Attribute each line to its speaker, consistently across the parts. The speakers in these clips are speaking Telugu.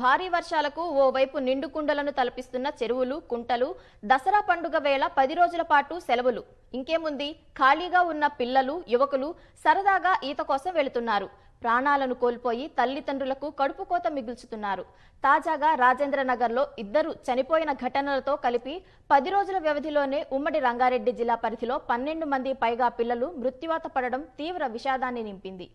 Speaker 1: భారీ వర్షాలకు ఓవైపు నిండు కుండలను తలపిస్తున్న చెరువులు కుంటలు దసరా పండుగ వేళ పది రోజుల పాటు సెలవులు ఇంకేముంది ఖాళీగా ఉన్న పిల్లలు యువకులు సరదాగా ఈత కోసం వెళుతున్నారు ప్రాణాలను కోల్పోయి తల్లిదండ్రులకు కడుపుకోత మిగుల్చుతున్నారు తాజాగా రాజేంద్రనగర్లో ఇద్దరు చనిపోయిన ఘటనలతో కలిపి పది రోజుల వ్యవధిలోనే ఉమ్మడి రంగారెడ్డి జిల్లా పరిధిలో పన్నెండు మంది పైగా పిల్లలు మృత్యువాత పడడం తీవ్ర విషాదాన్ని నింపింది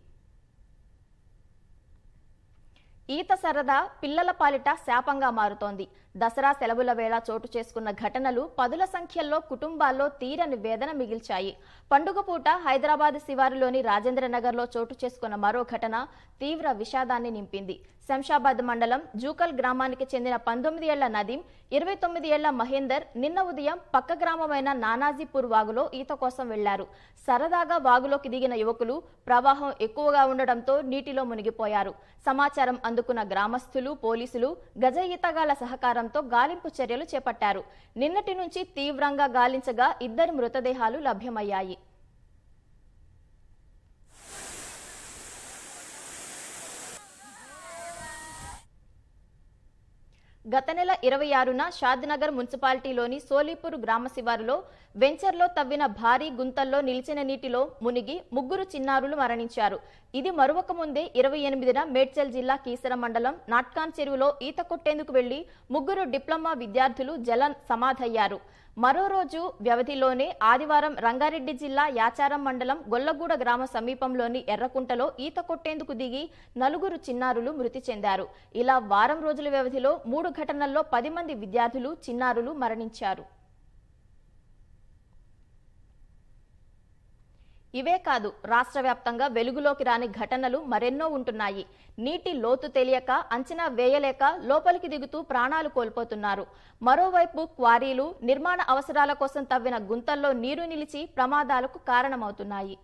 Speaker 1: ఈత సరదా పిల్లల పాలిట శాపంగా మారుతోంది దసరా సెలవుల వేళ చోటు చేసుకున్న ఘటనలు పదుల సంఖ్యల్లో కుటుంబాల్లో తీరని వేదన మిగిల్చాయి పండుగ పూట హైదరాబాద్ శివారులోని రాజేంద్రనగర్లో చోటు చేసుకున్న మరో ఘటన తీవ్ర విషాదాన్ని నింపింది శంషాబాద్ మండలం జూకల్ గ్రామానికి చెందిన పంతొమ్మిది ఏళ్ల నదీం ఇరవై తొమ్మిది ఏళ్ల మహేందర్ నిన్న ఉదయం పక్క గ్రామమైన నానాజీపూర్ వాగులో ఈత కోసం వెళ్లారు సరదాగా వాగులోకి దిగిన యువకులు ప్రవాహం ఎక్కువగా ఉండడంతో నీటిలో మునిగిపోయారు సమాచారం అందుకున్న గ్రామస్తులు పోలీసులు గజ ఈతగాళ్ల సహకారం సహకారంతో గాలింపు చర్యలు చేపట్టారు నిన్నటి నుంచి తీవ్రంగా గాలించగా ఇద్దరి మృతదేహాలు లభ్యమయ్యాయి గత నెల ఇరవై ఆరున షాద్నగర్ మున్సిపాలిటీలోని సోలీపూర్ గ్రామ శివారులో వెంచర్లో తవ్విన భారీ గుంతల్లో నిలిచిన నీటిలో మునిగి ముగ్గురు చిన్నారులు మరణించారు ఇది మరొక ముందే ఇరవై ఎనిమిదిన మేడ్చల్ జిల్లా కీసర మండలం నాట్కాన్ చెరువులో ఈత కొట్టేందుకు వెళ్లి ముగ్గురు డిప్లొమా విద్యార్థులు జల సమాధయ్యారు మరో రోజు వ్యవధిలోనే ఆదివారం రంగారెడ్డి జిల్లా యాచారం మండలం గొల్లగూడ గ్రామ సమీపంలోని ఎర్రకుంటలో ఈత కొట్టేందుకు దిగి నలుగురు చిన్నారులు మృతి చెందారు ఇలా వారం రోజుల వ్యవధిలో మూడు ఘటనల్లో పది మంది విద్యార్థులు చిన్నారులు మరణించారు ఇవే కాదు రాష్ట్ర వ్యాప్తంగా వెలుగులోకి రాని ఘటనలు మరెన్నో ఉంటున్నాయి నీటి లోతు తెలియక అంచనా వేయలేక లోపలికి దిగుతూ ప్రాణాలు కోల్పోతున్నారు మరోవైపు క్వారీలు నిర్మాణ అవసరాల కోసం తవ్విన గుంతల్లో నీరు నిలిచి ప్రమాదాలకు కారణమవుతున్నాయి